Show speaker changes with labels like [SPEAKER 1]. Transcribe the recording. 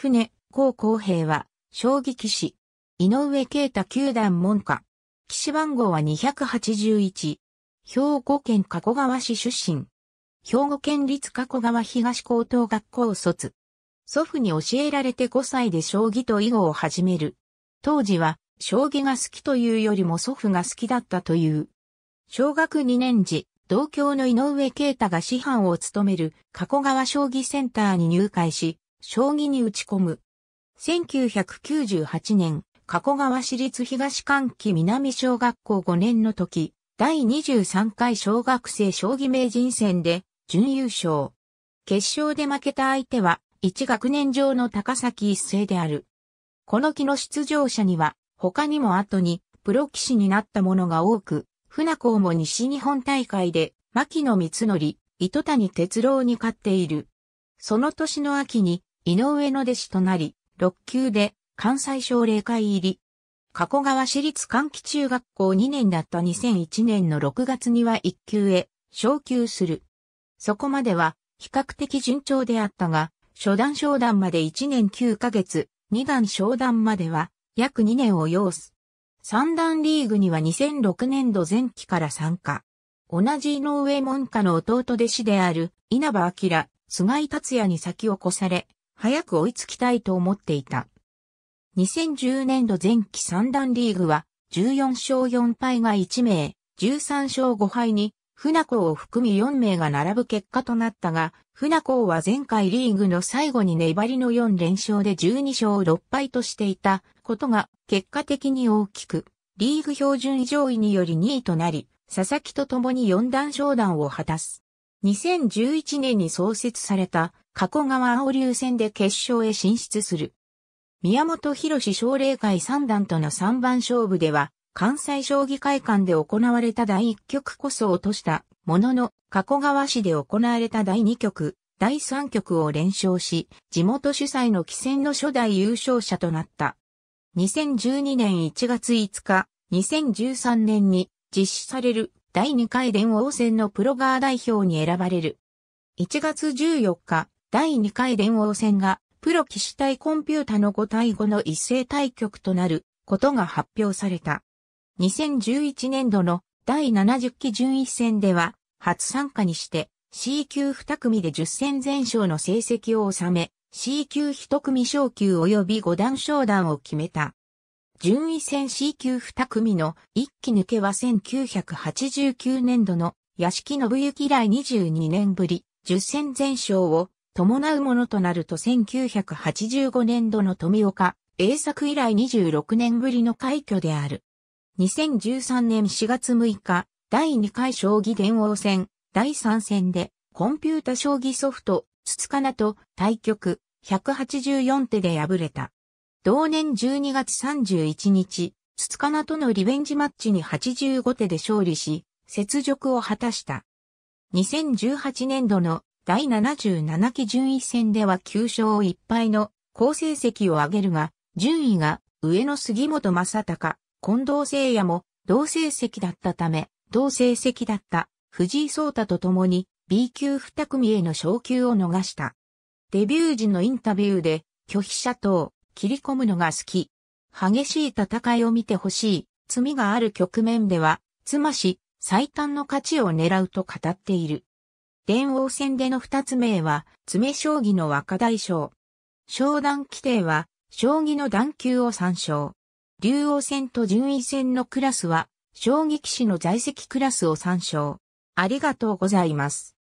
[SPEAKER 1] 船、高公平は、将棋騎士。井上慶太球団門下。騎士番号は281。兵庫県加古川市出身。兵庫県立加古川東高等学校卒。祖父に教えられて5歳で将棋と囲碁を始める。当時は、将棋が好きというよりも祖父が好きだったという。小学2年時、同郷の井上慶太が師範を務める加古川将棋センターに入会し、将棋に打ち込む。1998年、加古川市立東関機南小学校5年の時、第23回小学生将棋名人戦で準優勝。決勝で負けた相手は、1学年上の高崎一世である。この期の出場者には、他にも後に、プロ棋士になった者が多く、船校も西日本大会で、牧野光則、糸谷哲郎に勝っている。その年の秋に、井上の弟子となり、6級で関西奨励会入り。加古川市立換気中学校2年だった2001年の6月には1級へ昇級する。そこまでは比較的順調であったが、初段昇段まで1年9ヶ月、2段昇段までは約2年を要す。3段リーグには2006年度前期から参加。同じ井上門下の弟弟子である稲葉明、菅井達也に先を越され、早く追いつきたいと思っていた。2010年度前期三段リーグは、14勝4敗が1名、13勝5敗に、船子を含み4名が並ぶ結果となったが、船子は前回リーグの最後に粘りの4連勝で12勝6敗としていたことが結果的に大きく、リーグ標準上位により2位となり、佐々木と共に4段昇段を果たす。2011年に創設された加古川青流戦で決勝へ進出する。宮本博士奨励会三段との三番勝負では、関西将棋会館で行われた第一局こそ落としたものの、加古川市で行われた第二局、第三局を連勝し、地元主催の棋戦の初代優勝者となった。2012年1月5日、2013年に実施される第2回電王戦のプロガー代表に選ばれる。1月14日、第2回電王戦が、プロ騎士対コンピュータの5対5の一斉対局となることが発表された。2011年度の第70期順位戦では、初参加にして C 級2組で10戦全勝の成績を収め、C 級1組昇級及び5段昇段を決めた。順位戦 C 級二組の一期抜けは1989年度の屋敷信行以来22年ぶり、10戦全勝を伴うものとなると1985年度の富岡、英作以来26年ぶりの快挙である。2013年4月6日、第2回将棋電王戦、第3戦で、コンピュータ将棋ソフト、筒かなと対局、184手で敗れた。同年12月31日、つつかなとのリベンジマッチに85手で勝利し、雪辱を果たした。2018年度の第77期順位戦では9勝1敗の好成績を上げるが、順位が上野杉本正隆、近藤聖也も同成績だったため、同成績だった藤井聡太と共に B 級二組への昇級を逃した。デビュー時のインタビューで、拒否者等、切り込むのが好き。激しい戦いを見てほしい。罪がある局面では、つまし、最短の勝ちを狙うと語っている。電王戦での二つ目は、詰将棋の若大将。商談規定は、将棋の段級を参照。竜王戦と順位戦のクラスは、将棋棋士の在籍クラスを参照。ありがとうございます。